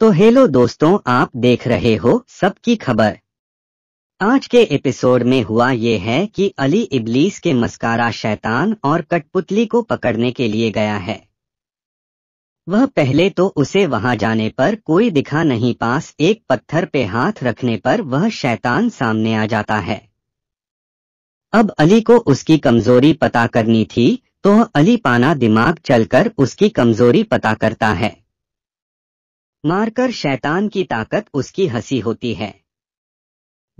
तो हेलो दोस्तों आप देख रहे हो सबकी खबर आज के एपिसोड में हुआ ये है कि अली इबलीस के मस्कारा शैतान और कठपुतली को पकड़ने के लिए गया है वह पहले तो उसे वहां जाने पर कोई दिखा नहीं पास एक पत्थर पे हाथ रखने पर वह शैतान सामने आ जाता है अब अली को उसकी कमजोरी पता करनी थी तो अली पाना दिमाग चलकर उसकी कमजोरी पता करता है मारकर शैतान की ताकत उसकी हंसी होती है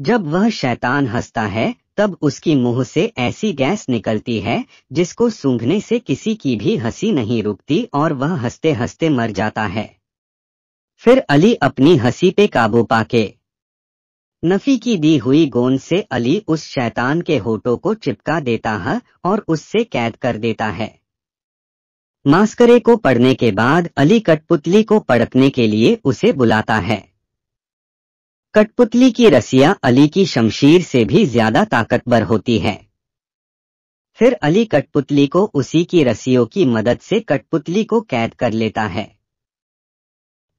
जब वह शैतान हंसता है तब उसकी मुंह से ऐसी गैस निकलती है जिसको सूंघने से किसी की भी हंसी नहीं रुकती और वह हंसते हंसते मर जाता है फिर अली अपनी हंसी पे काबू पाके नफी की दी हुई गोंद से अली उस शैतान के होठों को चिपका देता है और उससे कैद कर देता है मास्करे को पढ़ने के बाद अली कठपुतली को पड़कने के लिए उसे बुलाता है कठपुतली की रसिया अली की शमशीर से भी ज्यादा ताकतवर होती है फिर अली कठपुतली को उसी की रस्सियों की मदद से कठपुतली को कैद कर लेता है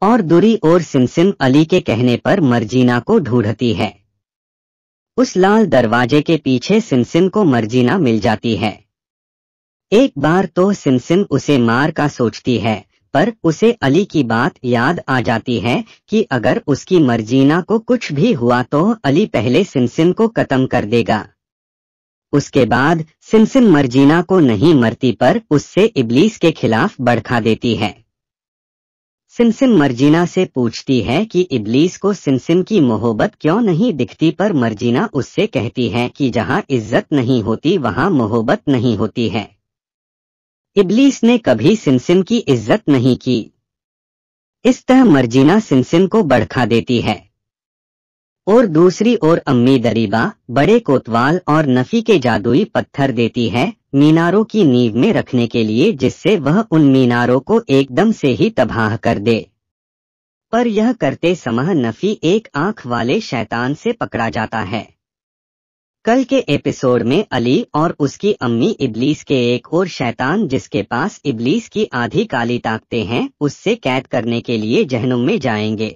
और दुरी और सिमसिम अली के कहने पर मर्जीना को ढूंढती है उस लाल दरवाजे के पीछे सिमसिम को मर्जीना मिल जाती है एक बार तो सिमसिम उसे मार का सोचती है पर उसे अली की बात याद आ जाती है कि अगर उसकी मर्जीना को कुछ भी हुआ तो अली पहले सिमसिम को खत्म कर देगा उसके बाद सिमसिम मर्जीना को नहीं मरती पर उससे इबलीस के खिलाफ बड़खा देती है सिमसिम मर्जीना से पूछती है कि इबलीस को सिमसिम की मोहब्बत क्यों नहीं दिखती पर मर्जीना उससे कहती है कि जहां इज्जत नहीं होती वहां मोहब्बत नहीं होती है इबलीस ने कभी सिमसिम की इज्जत नहीं की इस तरह मर्जीना सिमसिम को बड़खा देती है और दूसरी ओर अम्मी दरीबा बड़े कोतवाल और नफी के जादुई पत्थर देती है मीनारों की नींव में रखने के लिए जिससे वह उन मीनारों को एकदम से ही तबाह कर दे पर यह करते समय नफी एक आंख वाले शैतान से पकड़ा जाता है कल के एपिसोड में अली और उसकी अम्मी इबलीस के एक और शैतान जिसके पास इबलीस की आधी काली ताकते हैं उससे कैद करने के लिए जहनुम में जाएंगे